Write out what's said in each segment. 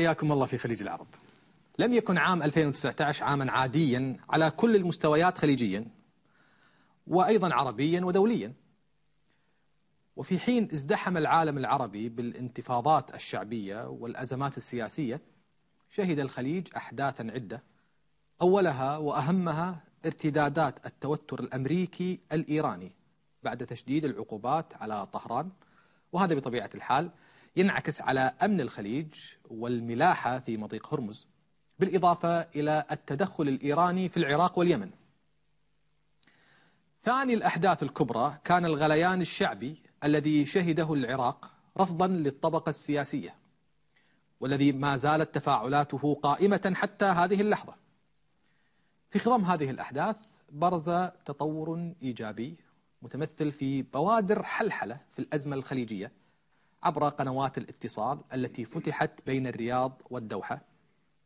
حياكم الله في خليج العرب لم يكن عام 2019 عاما عاديا على كل المستويات خليجيا وأيضا عربيا ودوليا وفي حين ازدحم العالم العربي بالانتفاضات الشعبية والأزمات السياسية شهد الخليج أحداثا عدة أولها وأهمها ارتدادات التوتر الأمريكي الإيراني بعد تشديد العقوبات على طهران وهذا بطبيعة الحال ينعكس على أمن الخليج والملاحة في مضيق هرمز بالإضافة إلى التدخل الإيراني في العراق واليمن ثاني الأحداث الكبرى كان الغليان الشعبي الذي شهده العراق رفضا للطبقة السياسية والذي ما زالت تفاعلاته قائمة حتى هذه اللحظة في خضم هذه الأحداث برز تطور إيجابي متمثل في بوادر حلحلة في الأزمة الخليجية عبر قنوات الاتصال التي فتحت بين الرياض والدوحة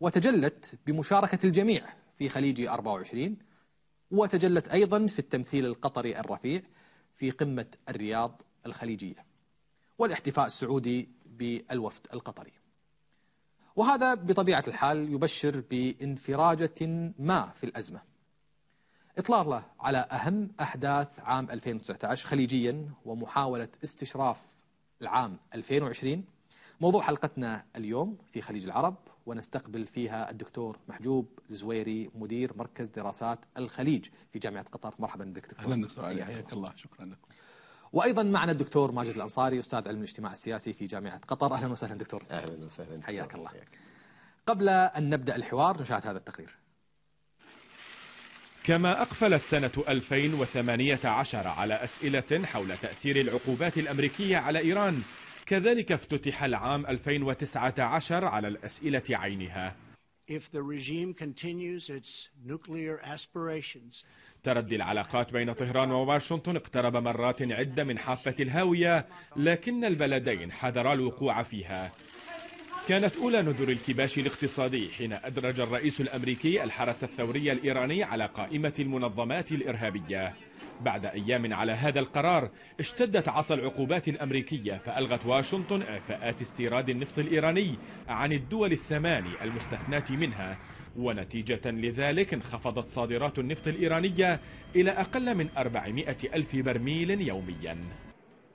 وتجلت بمشاركة الجميع في خليج 24 وتجلت أيضا في التمثيل القطري الرفيع في قمة الرياض الخليجية والاحتفاء السعودي بالوفد القطري وهذا بطبيعة الحال يبشر بانفراجة ما في الأزمة إطلاله على أهم أحداث عام 2019 خليجيا ومحاولة استشراف العام 2020 موضوع حلقتنا اليوم في خليج العرب ونستقبل فيها الدكتور محجوب الزويري مدير مركز دراسات الخليج في جامعة قطر مرحبا بك دكتور أهلا دكتور علي حياك الله شكرا لكم وايضا معنا الدكتور ماجد الانصاري استاذ علم الاجتماع السياسي في جامعه قطر اهلا وسهلا دكتور اهلا وسهلا حياك الله حياك. قبل ان نبدا الحوار نشاهد هذا التقرير كما أقفلت سنة 2018 على أسئلة حول تأثير العقوبات الأمريكية على إيران كذلك افتتح العام 2019 على الأسئلة عينها If the regime continues its nuclear aspirations, تردي العلاقات بين طهران وواشنطن اقترب مرات عدة من حافة الهاوية لكن البلدين حذرا الوقوع فيها كانت أولى نذر الكباش الاقتصادي حين أدرج الرئيس الأمريكي الحرس الثوري الإيراني على قائمة المنظمات الإرهابية بعد أيام على هذا القرار اشتدت عصا العقوبات الأمريكية فألغت واشنطن إعفاءات استيراد النفط الإيراني عن الدول الثماني المستثناة منها ونتيجة لذلك انخفضت صادرات النفط الإيرانية إلى أقل من 400 ألف برميل يوميا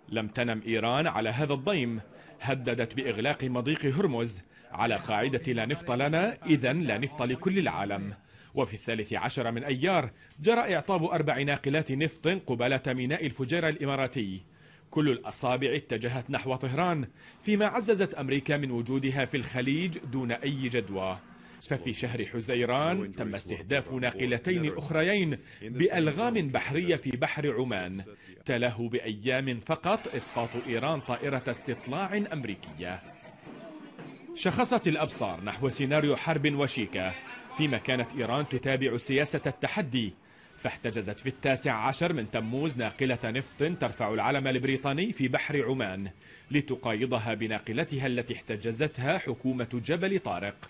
لم تنم إيران على هذا الضيم هددت بإغلاق مضيق هرمز على قاعدة لا نفط لنا إذا لا نفط لكل العالم وفي الثالث عشر من أيار جرى إعطاب أربع ناقلات نفط قبالة ميناء الفجيرة الإماراتي كل الأصابع اتجهت نحو طهران فيما عززت أمريكا من وجودها في الخليج دون أي جدوى ففي شهر حزيران تم استهداف ناقلتين أخريين بألغام بحرية في بحر عمان تلاه بأيام فقط إسقاط إيران طائرة استطلاع أمريكية شخصت الأبصار نحو سيناريو حرب وشيكة فيما كانت إيران تتابع سياسة التحدي فاحتجزت في التاسع عشر من تموز ناقلة نفط ترفع العلم البريطاني في بحر عمان لتقايضها بناقلتها التي احتجزتها حكومة جبل طارق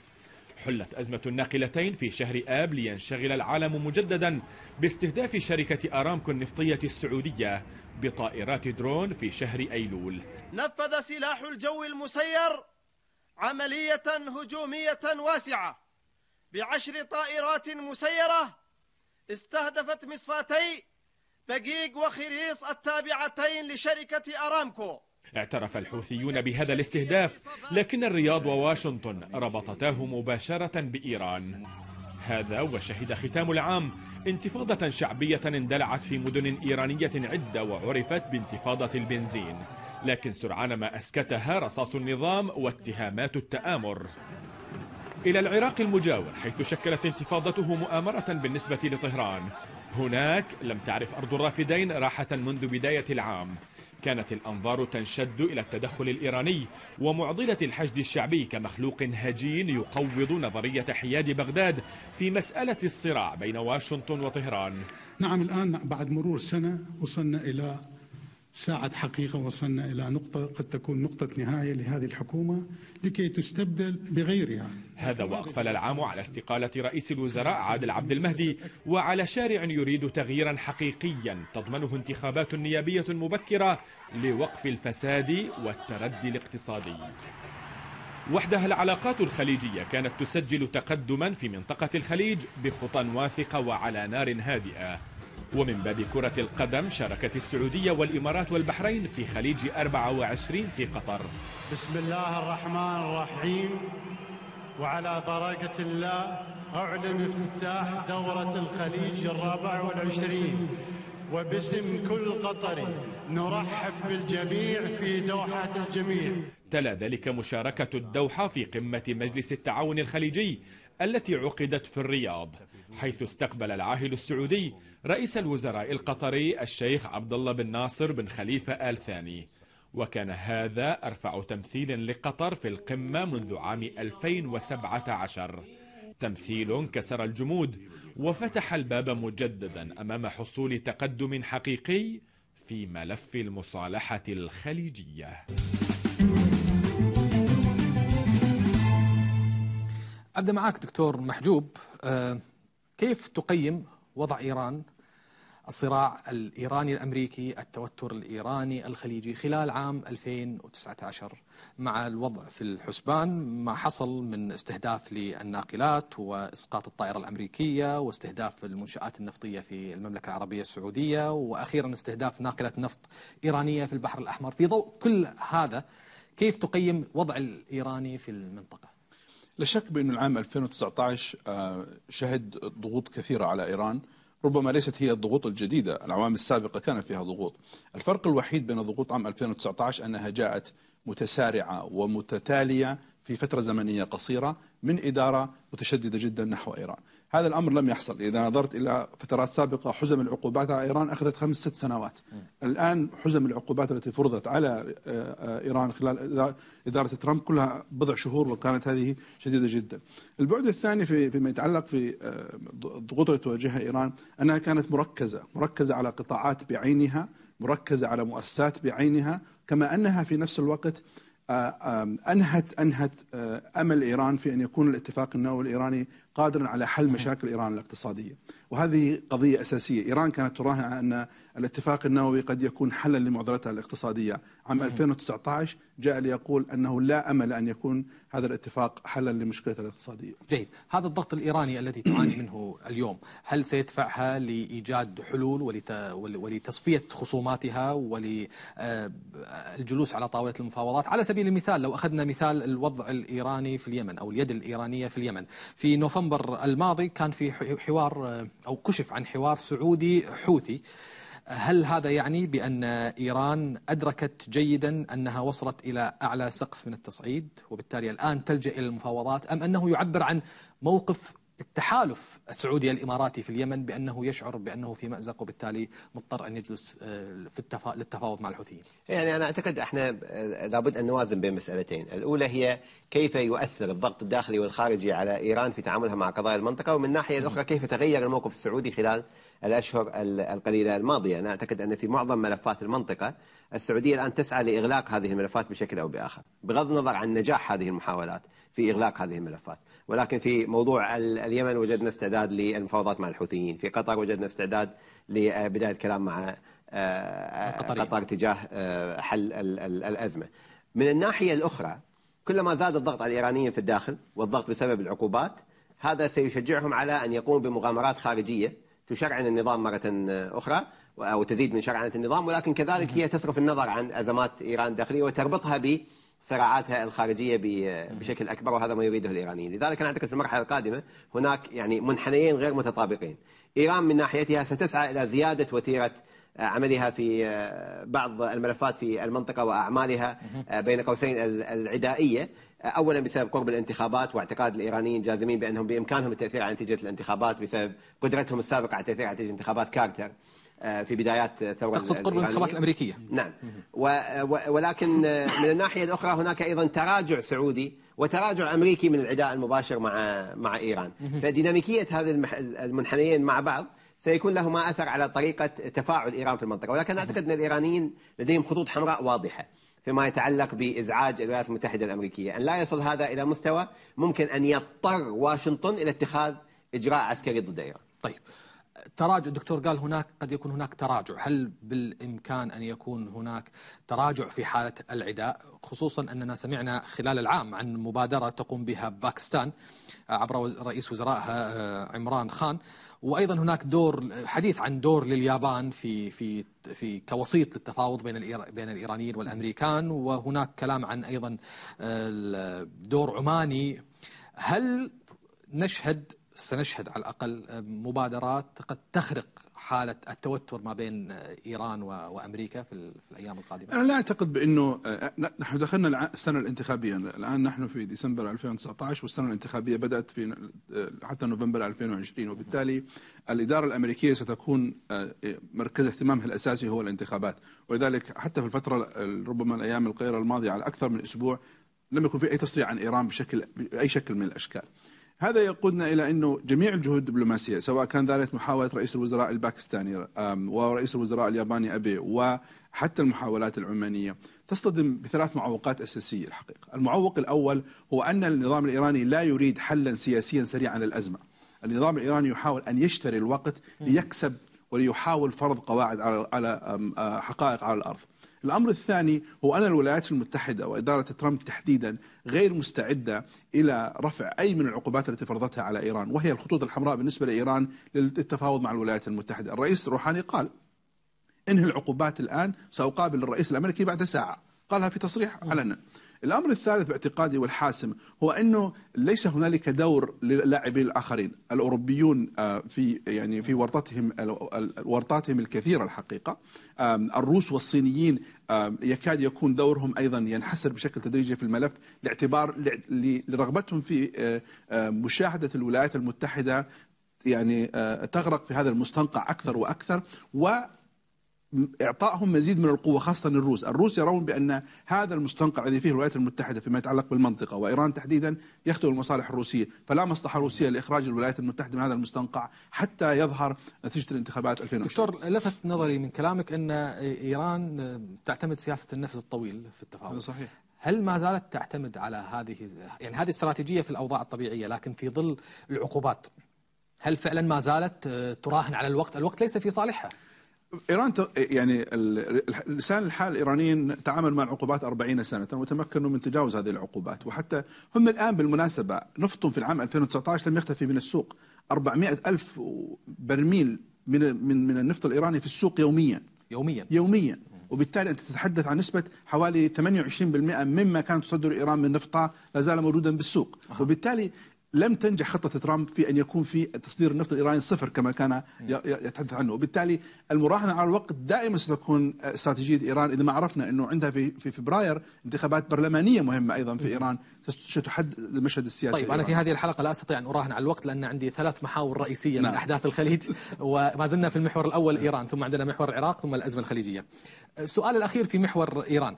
حلت أزمة الناقلتين في شهر آب لينشغل العالم مجددا باستهداف شركة أرامكو النفطية السعودية بطائرات درون في شهر أيلول نفذ سلاح الجو المسير عملية هجومية واسعة بعشر طائرات مسيرة استهدفت مصفاتي بقيق وخريص التابعتين لشركة أرامكو اعترف الحوثيون بهذا الاستهداف لكن الرياض وواشنطن ربطتاه مباشرة بإيران هذا وشهد ختام العام انتفاضة شعبية اندلعت في مدن إيرانية عدة وعرفت بانتفاضة البنزين لكن سرعان ما أسكتها رصاص النظام واتهامات التآمر إلى العراق المجاور حيث شكلت انتفاضته مؤامرة بالنسبة لطهران هناك لم تعرف أرض الرافدين راحة منذ بداية العام كانت الأنظار تنشد إلى التدخل الإيراني ومعضلة الحشد الشعبي كمخلوق هجين يقوض نظرية حياد بغداد في مسألة الصراع بين واشنطن وطهران نعم الآن بعد مرور سنة وصلنا إلى ساعد حقيقة وصلنا إلى نقطة قد تكون نقطة نهاية لهذه الحكومة لكي تستبدل بغيرها هذا وأقفل العام على استقالة رئيس الوزراء عادل عبد المهدي وعلى شارع يريد تغييرا حقيقيا تضمنه انتخابات نيابية مبكرة لوقف الفساد والتردي الاقتصادي وحدها العلاقات الخليجية كانت تسجل تقدما في منطقة الخليج بخطى واثقة وعلى نار هادئة ومن باب كرة القدم شاركت السعودية والإمارات والبحرين في خليج 24 في قطر بسم الله الرحمن الرحيم وعلى بركة الله أعلن افتتاح دورة الخليج الرابع والعشرين وباسم كل قطري نرحب بالجميع في دوحة الجميع تلا ذلك مشاركة الدوحة في قمة مجلس التعاون الخليجي التي عقدت في الرياض حيث استقبل العاهل السعودي رئيس الوزراء القطري الشيخ عبد الله بن ناصر بن خليفة آل ثاني وكان هذا أرفع تمثيل لقطر في القمة منذ عام 2017 تمثيل كسر الجمود وفتح الباب مجددا أمام حصول تقدم حقيقي في ملف المصالحة الخليجية أبدأ معك دكتور محجوب آه، كيف تقيم وضع إيران الصراع الإيراني الأمريكي التوتر الإيراني الخليجي خلال عام 2019 مع الوضع في الحسبان ما حصل من استهداف للناقلات وإسقاط الطائرة الأمريكية واستهداف المنشآت النفطية في المملكة العربية السعودية وأخيرا استهداف ناقلة نفط إيرانية في البحر الأحمر في ضوء كل هذا كيف تقيم وضع الإيراني في المنطقة؟ لا شك بأن العام 2019 آه، شهد ضغوط كثيرة على إيران ربما ليست هي الضغوط الجديدة العوام السابقة كان فيها ضغوط الفرق الوحيد بين ضغوط عام 2019 أنها جاءت متسارعة ومتتالية في فترة زمنية قصيرة من إدارة متشددة جدا نحو إيران هذا الأمر لم يحصل إذا نظرت إلى فترات سابقة حزم العقوبات على إيران أخذت خمس ست سنوات الآن حزم العقوبات التي فرضت على آه، آه، إيران خلال إدارة ترامب كلها بضع شهور وكانت هذه شديدة جدا البعد الثاني في فيما يتعلق في الضغوط آه، التي تواجهها إيران أنها كانت مركزة مركزة على قطاعات بعينها مركزة على مؤسسات بعينها كما أنها في نفس الوقت أنهت أنهت أمل إيران في أن يكون الاتفاق النووي الإيراني قادرا على حل مشاكل إيران الاقتصادية وهذه قضية أساسية إيران كانت تراهن على أن الاتفاق النووي قد يكون حلا لمعضلتها الاقتصادية عام 2019 جاء ليقول أنه لا أمل أن يكون هذا الاتفاق حلا لمشكلتها الاقتصادية جيد هذا الضغط الإيراني الذي تعاني منه اليوم هل سيدفعها لإيجاد حلول ولت... ولتصفية خصوماتها وللجلوس آه، على طاولة المفاوضات على سبيل المثال لو أخذنا مثال الوضع الإيراني في اليمن أو اليد الإيرانية في اليمن في نوفمبر نوفمبر الماضي كان في حوار أو كشف عن حوار سعودي حوثي هل هذا يعني بأن إيران أدركت جيدا أنها وصلت إلى أعلى سقف من التصعيد وبالتالي الآن تلجأ إلى المفاوضات أم أنه يعبر عن موقف التحالف السعودي الاماراتي في اليمن بانه يشعر بانه في مازق وبالتالي مضطر ان يجلس آه، في التفا... للتفاوض مع الحوثيين. يعني انا اعتقد احنا آه، لابد ان نوازن بين مسالتين، الاولى هي كيف يؤثر الضغط الداخلي والخارجي على ايران في تعاملها مع قضايا المنطقه، ومن الناحيه الاخرى نعم. كيف تغير الموقف السعودي خلال الأشهر القليلة الماضية أنا أعتقد أن في معظم ملفات المنطقة السعودية الآن تسعى لإغلاق هذه الملفات بشكل أو بآخر بغض النظر عن نجاح هذه المحاولات في إغلاق هذه الملفات ولكن في موضوع اليمن وجدنا استعداد للمفاوضات مع الحوثيين في قطر وجدنا استعداد لبداية الكلام مع آه، آه، قطر تجاه آه، حل الأزمة من الناحية الأخرى كلما زاد الضغط على الإيرانيين في الداخل والضغط بسبب العقوبات هذا سيشجعهم على أن يقوموا بمغامرات خارجية تشرعن النظام مرة أخرى أو تزيد من شرعنة النظام ولكن كذلك هي تصرف النظر عن أزمات إيران الداخلية وتربطها بصراعاتها الخارجية بشكل أكبر وهذا ما يريده الإيرانيين لذلك أنا أعتقد في المرحلة القادمة هناك يعني منحنيين غير متطابقين إيران من ناحيتها ستسعى إلى زيادة وتيرة عملها في آه، بعض الملفات في المنطقة وأعمالها آه، بين قوسين العدائية اولا بسبب قرب الانتخابات واعتقاد الايرانيين جازمين بانهم بامكانهم التاثير على نتيجه الانتخابات بسبب قدرتهم السابقه على التاثير على نتيجه انتخابات كارتر آه، في بدايات ثورة تقصد قرب الانتخابات الامريكيه نعم و ولكن آه، من الناحيه الاخرى هناك ايضا تراجع سعودي وتراجع امريكي من العداء المباشر مع مع ايران فديناميكيه هذه المنحنيين مع بعض سيكون لهما اثر على طريقه تفاعل ايران في المنطقه ولكن اعتقد ان الايرانيين لديهم خطوط حمراء واضحه فيما يتعلق بازعاج الولايات المتحده الامريكيه، ان لا يصل هذا الى مستوى ممكن ان يضطر واشنطن الى اتخاذ اجراء عسكري ضد ايران. طيب تراجع الدكتور قال هناك قد يكون هناك تراجع، هل بالامكان ان يكون هناك تراجع في حاله العداء خصوصا اننا سمعنا خلال العام عن مبادره تقوم بها باكستان عبر رئيس وزرائها آه، عمران خان وايضا هناك دور حديث عن دور لليابان في في في كوسيط للتفاوض بين بين الايرانيين والامريكان وهناك كلام عن ايضا آه، دور عماني هل نشهد سنشهد على الأقل مبادرات قد تخرق حالة التوتر ما بين إيران وأمريكا في الأيام القادمة أنا لا أعتقد بأنه أه، أه، نحن دخلنا السنة الانتخابية الآن نحن في ديسمبر 2019 والسنة الانتخابية بدأت في أه، حتى نوفمبر 2020 وبالتالي الإدارة الأمريكية ستكون إيه، مركز اهتمامها الأساسي هو الانتخابات ولذلك حتى في الفترة ربما الأيام القليلة الماضية على أكثر من أسبوع لم يكن في أي تصريح عن إيران بشكل بأي شكل من الأشكال هذا يقودنا الى انه جميع الجهود الدبلوماسيه سواء كان ذلك محاوله رئيس الوزراء الباكستاني ورئيس الوزراء الياباني ابي وحتى المحاولات العمانيه تصطدم بثلاث معوقات اساسيه الحقيقه، المعوق الاول هو ان النظام الايراني لا يريد حلا سياسيا سريعا للازمه. النظام الايراني يحاول ان يشتري الوقت ليكسب وليحاول فرض قواعد على آه، حقائق على الارض. الأمر الثاني هو أن الولايات المتحدة وإدارة ترامب تحديدا غير مستعدة إلى رفع أي من العقوبات التي فرضتها على إيران وهي الخطوط الحمراء بالنسبة لإيران للتفاوض مع الولايات المتحدة الرئيس روحاني قال انهي العقوبات الآن سأقابل الرئيس الأمريكي بعد ساعة قالها في تصريح علنا الامر الثالث باعتقادي والحاسم هو انه ليس هنالك دور للاعبين الاخرين الاوروبيون آه، في يعني في ورطتهم ورطاتهم الكثيره الحقيقه الروس والصينيين يكاد يكون دورهم ايضا ينحسر بشكل تدريجي في الملف لاعتبار لرغبتهم في آه، آه، مشاهده الولايات المتحده يعني تغرق في هذا المستنقع اكثر واكثر و اعطائهم مزيد من القوه خاصه الروس، الروس يرون بان هذا المستنقع الذي فيه الولايات المتحده فيما يتعلق بالمنطقه وايران تحديدا يخدم المصالح الروسيه، فلا مصلحه روسيه لاخراج الولايات المتحده من هذا المستنقع حتى يظهر نتيجه الانتخابات 2020. دكتور لفت نظري من كلامك ان ايران تعتمد سياسه النفس الطويل في التفاوض. صحيح. هل ما زالت تعتمد على هذه يعني هذه استراتيجيه في الاوضاع الطبيعيه لكن في ظل العقوبات هل فعلا ما زالت تراهن على الوقت؟ الوقت ليس في صالحها. ايران يعني لسان الحال الايرانيين تعاملوا مع العقوبات 40 سنه وتمكنوا من تجاوز هذه العقوبات وحتى هم الان بالمناسبه نفطهم في العام 2019 لم يختفي من السوق 400 الف برميل من من من النفط الايراني في السوق يوميا يوميا يوميا وبالتالي انت تتحدث عن نسبه حوالي 28% مما كانت تصدر ايران من نفطها لا زال موجودا بالسوق أه. وبالتالي لم تنجح خطه ترامب في ان يكون في تصدير النفط الايراني صفر كما كان نعم. يتحدث عنه، وبالتالي المراهنه على الوقت دائما ستكون استراتيجيه ايران اذا ما عرفنا انه عندها في فبراير انتخابات برلمانيه مهمه ايضا في ايران ستحدد المشهد السياسي طيب انا في هذه الحلقه لا استطيع ان اراهن على الوقت لان عندي ثلاث محاور رئيسيه نعم. من احداث الخليج وما زلنا في المحور الاول نعم. ايران ثم عندنا محور العراق ثم الازمه الخليجيه. السؤال أه، الاخير في محور ايران.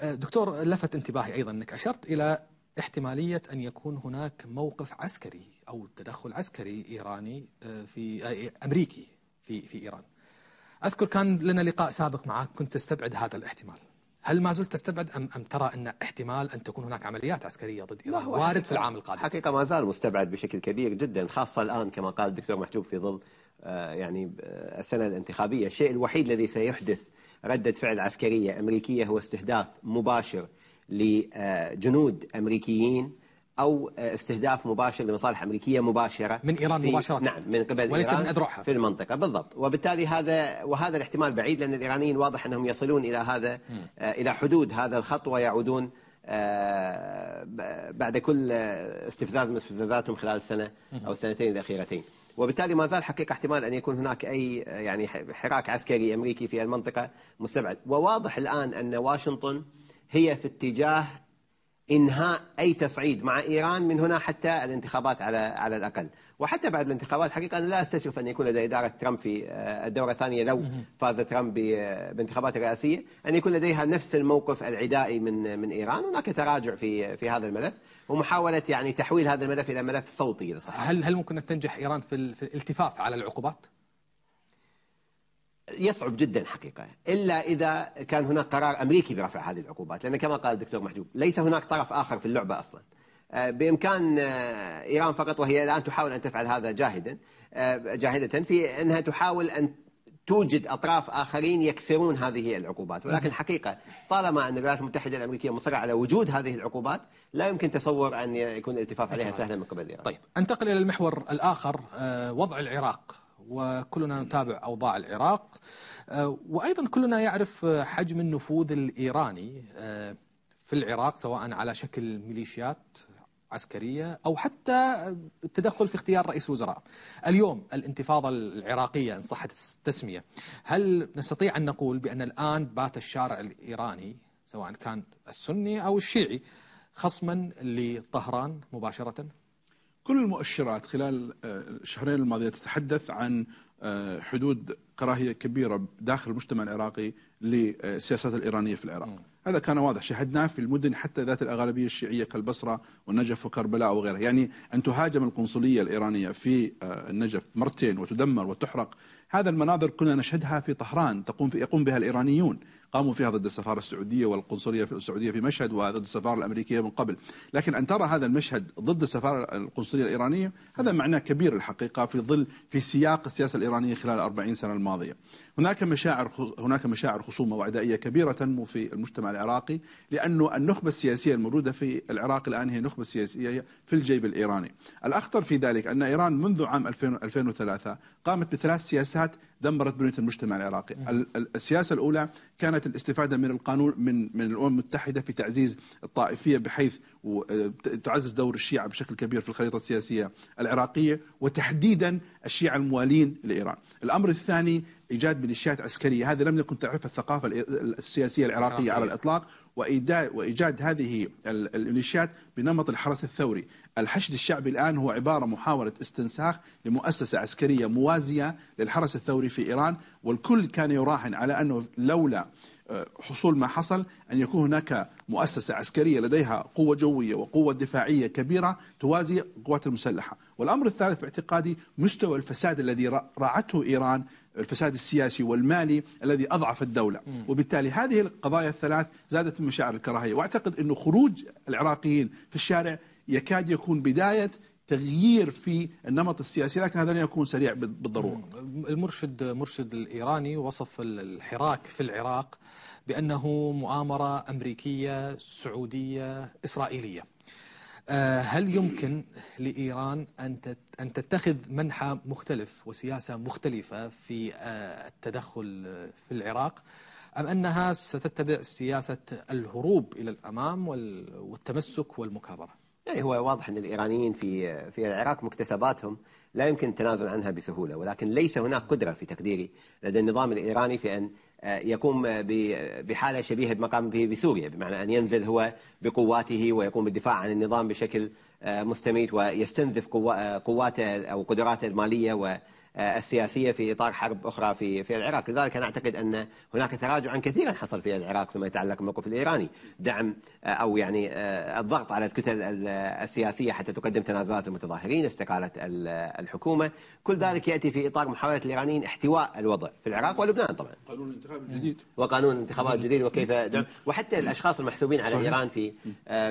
أه، دكتور لفت انتباهي ايضا انك اشرت الى احتمالية أن يكون هناك موقف عسكري أو تدخل عسكري إيراني آه، في آه، أمريكي في في إيران أذكر كان لنا لقاء سابق معك كنت تستبعد هذا الاحتمال هل ما زلت تستبعد أم, أم ترى أن احتمال أن تكون هناك عمليات عسكرية ضد إيران وارد في العام القادم حقيقة ما زال مستبعد بشكل كبير جدا خاصة الآن كما قال الدكتور محجوب في ظل آه، يعني السنة الانتخابية الشيء الوحيد الذي سيحدث ردة فعل عسكرية أمريكية هو استهداف مباشر لجنود امريكيين او استهداف مباشر لمصالح امريكيه مباشره من ايران مباشره نعم من قبل وليس إيران من اذرعها في المنطقه بالضبط وبالتالي هذا وهذا الاحتمال بعيد لان الايرانيين واضح انهم يصلون الى هذا م. آه، الى حدود هذا الخط ويعودون آه، بعد كل استفزاز من استفزازاتهم خلال السنه او السنتين الاخيرتين. وبالتالي ما زال حقيقه احتمال ان يكون هناك اي يعني حراك عسكري امريكي في المنطقه مستبعد، وواضح الان ان واشنطن هي في اتجاه انهاء اي تصعيد مع ايران من هنا حتى الانتخابات على على الاقل، وحتى بعد الانتخابات حقيقه انا لا استشف ان يكون لدى اداره ترامب في آه، الدوره الثانيه لو فاز ترامب آه، بانتخابات الرئاسيه ان يكون لديها نفس الموقف العدائي من من ايران، هناك تراجع في في هذا الملف ومحاوله يعني تحويل هذا الملف الى ملف صوتي اذا صح. هل هل ممكن ان تنجح ايران في الالتفاف على العقوبات؟ يصعب جدا حقيقة إلا إذا كان هناك قرار أمريكي برفع هذه العقوبات لأن كما قال الدكتور محجوب ليس هناك طرف آخر في اللعبة أصلا آه، بإمكان آه، إيران فقط وهي الآن تحاول أن تفعل هذا جاهدا آه، جاهدة في أنها تحاول أن توجد أطراف آخرين يكسرون هذه العقوبات ولكن حقيقة طالما أن الولايات المتحدة الأمريكية مصرة على وجود هذه العقوبات لا يمكن تصور أن يكون الالتفاف عليها سهلا من قبل إيران طيب أنتقل إلى المحور الآخر وضع العراق وكلنا نتابع أوضاع العراق آه، وأيضا كلنا يعرف آه، حجم النفوذ الإيراني آه، في العراق سواء على شكل ميليشيات عسكرية أو حتى التدخل في اختيار رئيس الوزراء اليوم الانتفاضة العراقية إن صحت التسمية هل نستطيع أن نقول بأن الآن بات الشارع الإيراني سواء كان السني أو الشيعي خصما لطهران مباشرة كل المؤشرات خلال آه، الشهرين الماضية تتحدث عن آه، حدود كراهية كبيرة داخل المجتمع العراقي للسياسات الإيرانية في العراق هذا كان واضح شهدناه في المدن حتى ذات الأغلبية الشيعية كالبصرة والنجف وكربلاء وغيرها يعني أن تهاجم القنصلية الإيرانية في آه، النجف مرتين وتدمر وتحرق هذا المناظر كنا نشهدها في طهران تقوم في يقوم بها الايرانيون قاموا فيها ضد السفاره السعوديه والقنصليه في السعوديه في مشهد وضد السفاره الامريكيه من قبل، لكن ان ترى هذا المشهد ضد السفاره القنصليه الايرانيه هذا معناه كبير الحقيقه في ظل في سياق السياسه الايرانيه خلال 40 سنه الماضيه. هناك مشاعر هناك مشاعر خصومه وعدائيه كبيره تنمو في المجتمع العراقي لانه النخبه السياسيه الموجوده في العراق الان هي نخبه سياسيه في الجيب الايراني. الاخطر في ذلك ان ايران منذ عام 2003 قامت بثلاث سياسات دمرت بنيه المجتمع العراقي. السياسه الاولى كانت الاستفاده من القانون من من الامم المتحده في تعزيز الطائفيه بحيث آه، تعزز دور الشيعه بشكل كبير في الخريطه السياسيه العراقيه وتحديدا الشيعه الموالين لايران. الامر الثاني ايجاد ميليشيات عسكريه هذا لم يكن تعرف الثقافه السياسيه العراقيه على الاطلاق وايجاد هذه الميليشيات بنمط الحرس الثوري الحشد الشعبي الان هو عباره محاوله استنساخ لمؤسسه عسكريه موازيه للحرس الثوري في ايران والكل كان يراهن على انه لولا حصول ما حصل أن يكون هناك مؤسسة عسكرية لديها قوة جوية وقوة دفاعية كبيرة توازي القوات المسلحة والأمر الثالث في اعتقادي مستوى الفساد الذي راعته إيران الفساد السياسي والمالي الذي أضعف الدولة وبالتالي هذه القضايا الثلاث زادت من مشاعر الكراهية وأعتقد أنه خروج العراقيين في الشارع يكاد يكون بداية تغيير في النمط السياسي لكن هذا لن يكون سريع بالضروره. المرشد مرشد الايراني وصف الحراك في العراق بانه مؤامره امريكيه سعوديه اسرائيليه. آه، هل يمكن لإيران أن تتخذ منحى مختلف وسياسة مختلفة في آه، التدخل في العراق أم أنها ستتبع سياسة الهروب إلى الأمام والتمسك والمكابرة يعني هو واضح أن الإيرانيين في في العراق مكتسباتهم لا يمكن التنازل عنها بسهولة ولكن ليس هناك قدرة في تقديري لدى النظام الإيراني في أن آه، يقوم بحالة شبيهة بما قام بسوريا بمعنى أن ينزل هو بقواته ويقوم بالدفاع عن النظام بشكل آه، مستميت ويستنزف آه، قواته أو قدراته المالية و آه، السياسية في إطار حرب أخرى في في العراق لذلك أنا أعتقد أن هناك تراجعا كثيرا حصل في العراق فيما يتعلق بالموقف الإيراني دعم آه، أو يعني آه، الضغط على الكتل السياسية حتى تقدم تنازلات المتظاهرين استقالة الحكومة كل ذلك يأتي في إطار محاولة الإيرانيين احتواء الوضع في العراق ولبنان طبعا قانون الانتخاب الجديد وقانون الانتخابات الجديد وكيف دعم وحتى الأشخاص المحسوبين على إيران في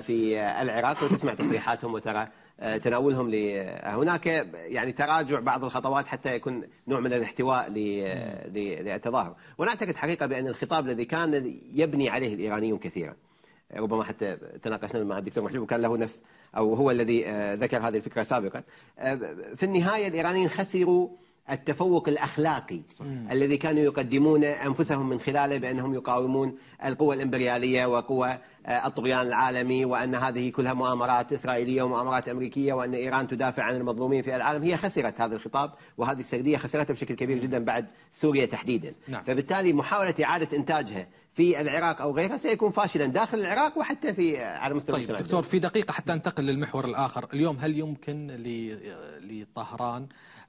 في العراق وتسمع تصريحاتهم وترى آه، تناولهم آه، هناك يعني تراجع بعض الخطوات حتى يكون نوع من الاحتواء للتظاهر وانا اعتقد حقيقه بان الخطاب الذي كان يبني عليه الايرانيون كثيرا ربما حتى تناقشنا مع الدكتور محجوب وكان له نفس او هو الذي آه، ذكر هذه الفكره سابقا في النهايه الايرانيين خسروا التفوق الأخلاقي صحيح. الذي كانوا يقدمون أنفسهم من خلاله بأنهم يقاومون القوى الإمبريالية وقوى آه، الطغيان العالمي وأن هذه كلها مؤامرات إسرائيلية ومؤامرات أمريكية وأن إيران تدافع عن المظلومين في العالم هي خسرت هذا الخطاب وهذه السردية خسرتها بشكل كبير جدا بعد سوريا تحديدا نعم. فبالتالي محاولة إعادة إنتاجها في العراق او غيرها سيكون فاشلا داخل العراق وحتى في آه، على مستوى طيب دكتور في دقيقه حتى انتقل للمحور الاخر اليوم هل يمكن آه، لطهران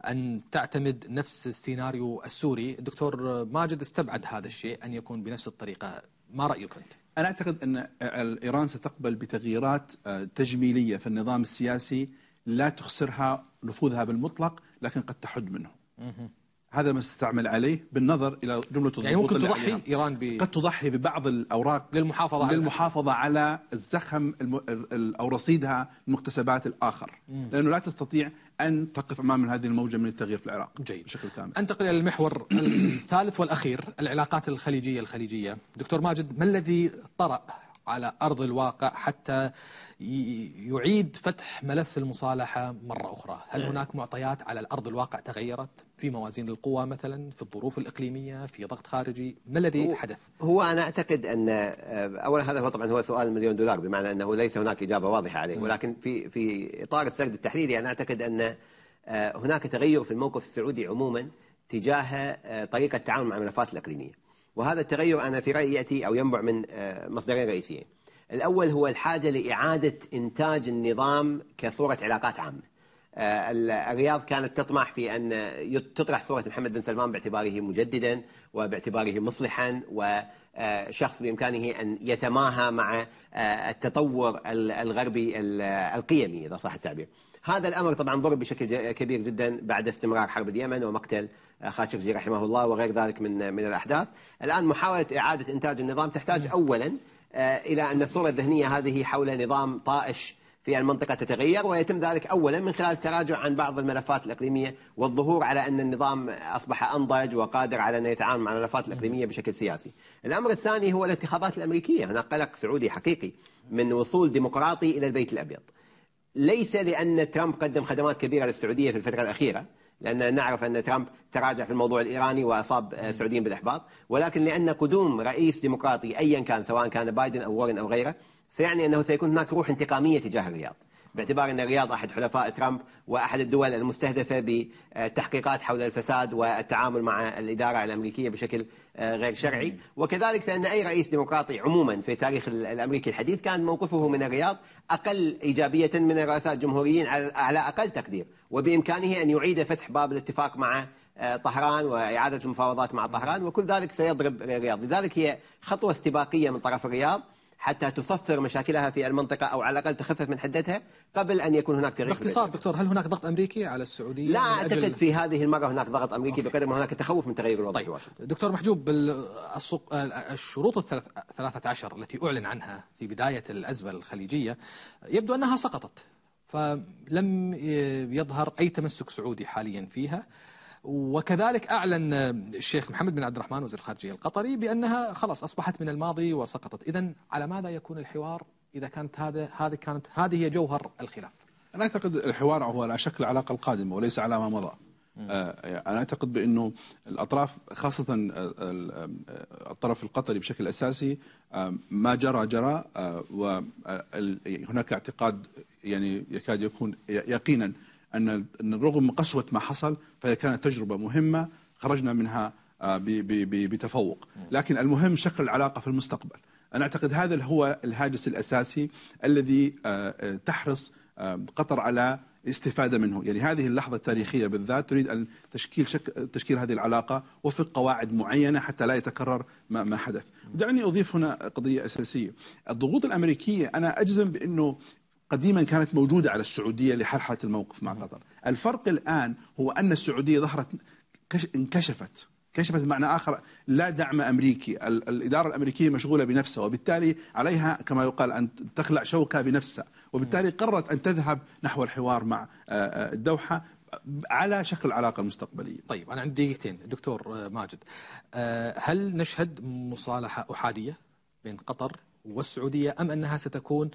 أن تعتمد نفس السيناريو السوري الدكتور ماجد استبعد هذا الشيء أن يكون بنفس الطريقة ما رأيك أنت؟ أنا أعتقد أن إيران ستقبل بتغييرات آه، تجميلية في النظام السياسي لا تخسرها نفوذها بالمطلق لكن قد تحد منه هذا ما استعمل عليه بالنظر الى جمله الضغوط يعني ممكن تضحي الأحياء. ايران ب... قد تضحي ببعض الاوراق للمحافظه على للمحافظه على الزخم الم... او رصيدها المكتسبات الاخر مم. لانه لا تستطيع ان تقف امام هذه الموجه من التغيير في العراق جيد. بشكل كامل انتقل الى المحور الثالث والاخير العلاقات الخليجيه الخليجيه دكتور ماجد ما الذي طرأ على أرض الواقع حتى يعيد فتح ملف المصالحة مرة أخرى هل إيه. هناك معطيات على الأرض الواقع تغيرت في موازين القوى مثلا في الظروف الإقليمية في ضغط خارجي ما الذي حدث هو أنا أعتقد أن آه، أولا هذا هو طبعا هو سؤال مليون دولار بمعنى أنه ليس هناك إجابة واضحة عليه ولكن في, في إطار السرد التحليلي أنا أعتقد أن آه، هناك تغير في الموقف السعودي عموما تجاه آه، طريقة التعامل مع الملفات الإقليمية وهذا التغير أنا في رأيي يأتي أو ينبع من آه، مصدرين رئيسيين الأول هو الحاجة لإعادة إنتاج النظام كصورة علاقات عامة آه، الرياض كانت تطمح في أن تطرح صورة محمد بن سلمان باعتباره مجددا وباعتباره مصلحا وشخص آه، بإمكانه أن يتماهى مع التطور الغربي القيمي إذا صح التعبير هذا الأمر طبعا ضرب بشكل كبير جدا بعد استمرار حرب اليمن ومقتل خاشقجي رحمه الله وغير ذلك من من الاحداث الان محاوله اعاده انتاج النظام تحتاج نعم. اولا آه، الى ان الصوره الذهنيه هذه حول نظام طائش في المنطقة تتغير ويتم ذلك أولا من خلال التراجع عن بعض الملفات الإقليمية والظهور على أن النظام أصبح أنضج وقادر على أن يتعامل مع الملفات الإقليمية نعم. بشكل سياسي الأمر الثاني هو الانتخابات الأمريكية هناك قلق سعودي حقيقي من وصول ديمقراطي إلى البيت الأبيض ليس لأن ترامب قدم خدمات كبيرة للسعودية في الفترة الأخيرة لأننا نعرف أن ترامب تراجع في الموضوع الإيراني وأصاب السعوديين آه، بالإحباط ولكن لأن قدوم رئيس ديمقراطي أيا كان سواء كان بايدن أو وارن أو غيره سيعني أنه سيكون هناك روح انتقامية تجاه الرياض باعتبار أن الرياض أحد حلفاء ترامب وأحد الدول المستهدفة بالتحقيقات حول الفساد والتعامل مع الإدارة الأمريكية بشكل آه، غير شرعي وكذلك فأن أي رئيس ديمقراطي عموما في تاريخ الأمريكي الحديث كان موقفه من الرياض أقل إيجابية من الرؤساء الجمهوريين على أقل تقدير وبإمكانه أن يعيد فتح باب الاتفاق مع آه، طهران وإعادة المفاوضات مع طهران وكل ذلك سيضرب الرياض لذلك هي خطوة استباقية من طرف الرياض حتى تصفر مشاكلها في المنطقة أو على الأقل تخفف من حدتها قبل أن يكون هناك تغيير باختصار دكتور هل هناك ضغط أمريكي على السعودية؟ لا أعتقد في هذه المرة هناك ضغط أمريكي بقدر ما هناك تخوف من تغير الوضع طيب. في واشنطن دكتور محجوب الشروط الثلاثة عشر التي أعلن عنها في بداية الأزمة الخليجية يبدو أنها سقطت فلم يظهر أي تمسك سعودي حاليا فيها وكذلك أعلن آه، الشيخ محمد بن عبد الرحمن وزير الخارجية القطري بأنها خلاص أصبحت من الماضي وسقطت إذا على ماذا يكون الحوار إذا كانت هذا هذه كانت هذه هي جوهر الخلاف أنا أعتقد الحوار هو على شكل العلاقة القادمة وليس على ما مضى آه، يعني أنا أعتقد بأنه الأطراف خاصة آه، الطرف القطري بشكل أساسي ما جرى جرى وهناك اعتقاد يعني يكاد يكون يقينا ان رغم قسوه ما حصل فهي كانت تجربه مهمه خرجنا منها آه، بتفوق لكن المهم شكل العلاقه في المستقبل انا اعتقد هذا هو الهاجس الاساسي الذي آه، آه، تحرص قطر على الاستفاده منه يعني هذه اللحظه التاريخيه بالذات تريد ان تشكيل شك... تشكيل هذه العلاقه وفق قواعد معينه حتى لا يتكرر ما, ما حدث دعني اضيف هنا قضيه اساسيه الضغوط الامريكيه انا اجزم بانه قديما كانت موجودة على السعودية لحلحلة الموقف مع قطر الفرق الآن هو أن السعودية ظهرت انكشفت كشفت بمعنى آخر لا دعم أمريكي الإدارة الأمريكية مشغولة بنفسها وبالتالي عليها كما يقال أن تخلع شوكة بنفسها وبالتالي قررت أن تذهب نحو الحوار مع آه، آه، الدوحة على شكل علاقة مستقبلية طيب أنا عندي دقيقتين دكتور آه، ماجد هل نشهد مصالحة أحادية بين قطر والسعودية أم أنها ستكون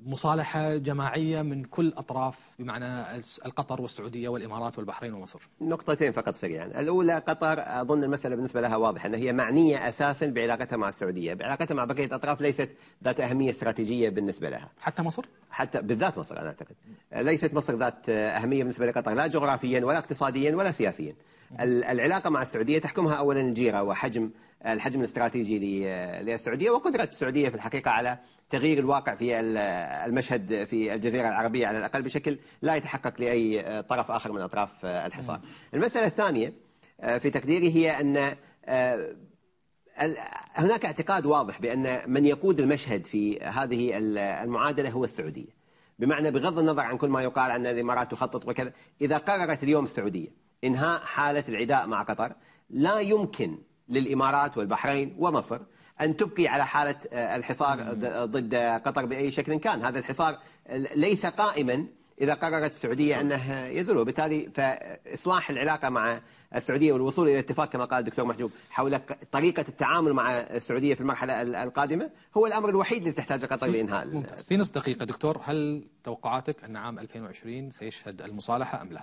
مصالحة جماعية من كل أطراف بمعنى القطر والسعودية والإمارات والبحرين ومصر نقطتين فقط سريعا الأولى قطر أظن المسألة بالنسبة لها واضحة أنها هي معنية أساسا بعلاقتها مع السعودية بعلاقتها مع بقية الأطراف ليست ذات أهمية استراتيجية بالنسبة لها حتى مصر؟ حتى بالذات مصر أنا أعتقد ليست مصر ذات أهمية بالنسبة لقطر لا جغرافيا ولا اقتصاديا ولا سياسيا العلاقه مع السعوديه تحكمها اولا الجيره وحجم الحجم الاستراتيجي للسعوديه وقدره السعوديه في الحقيقه على تغيير الواقع في المشهد في الجزيره العربيه على الاقل بشكل لا يتحقق لاي طرف اخر من اطراف الحصار. المساله الثانيه آه، في تقديري هي ان آه، هناك اعتقاد واضح بان من يقود المشهد في هذه المعادله هو السعوديه. بمعنى بغض النظر عن كل ما يقال ان الامارات تخطط وكذا، اذا قررت اليوم السعوديه إنهاء حالة العداء مع قطر لا يمكن للإمارات والبحرين ومصر أن تبقي على حالة آه، الحصار ضد قطر بأي شكل كان هذا الحصار ليس قائما إذا قررت السعودية أنه يزوله وبالتالي فإصلاح العلاقة مع السعودية والوصول إلى اتفاق كما قال الدكتور محجوب حول طريقة التعامل مع السعودية في المرحلة القادمة هو الأمر الوحيد اللي تحتاجه قطر لإنهاء ممتاز في نص دقيقة دكتور هل توقعاتك أن عام 2020 سيشهد المصالحة أم لا؟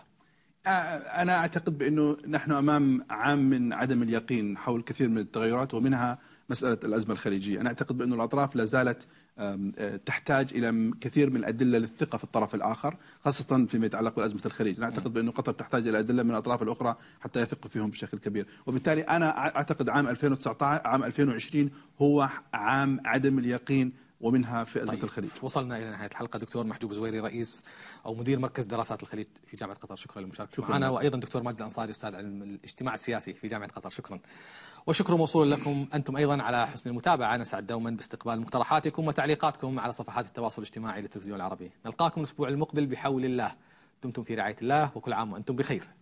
أنا أعتقد بأنه نحن أمام عام من عدم اليقين حول كثير من التغيرات ومنها مسألة الأزمة الخليجية أنا أعتقد بانه الأطراف لا زالت آه، تحتاج إلى كثير من الأدلة للثقة في الطرف الآخر خاصة فيما يتعلق بأزمة الخليج أنا أعتقد نعم. بانه قطر تحتاج إلى أدلة من الأطراف الأخرى حتى يثق فيهم بشكل كبير وبالتالي أنا أعتقد عام 2019 عام 2020 هو عام عدم اليقين ومنها أزمة طيب. الخليج وصلنا إلى نهاية الحلقة دكتور محجوب زويري رئيس أو مدير مركز دراسات الخليج في جامعة قطر شكرا شكرا معنا وأيضا دكتور ماجد الأنصاري أستاذ علم الاجتماع السياسي في جامعة قطر شكرا والشكر موصول لكم أنتم أيضا على حسن المتابعة نسعد دوما باستقبال مقترحاتكم وتعليقاتكم على صفحات التواصل الاجتماعي للتلفزيون العربي نلقاكم الأسبوع المقبل بحول الله دمتم في رعاية الله وكل عام وأنتم بخير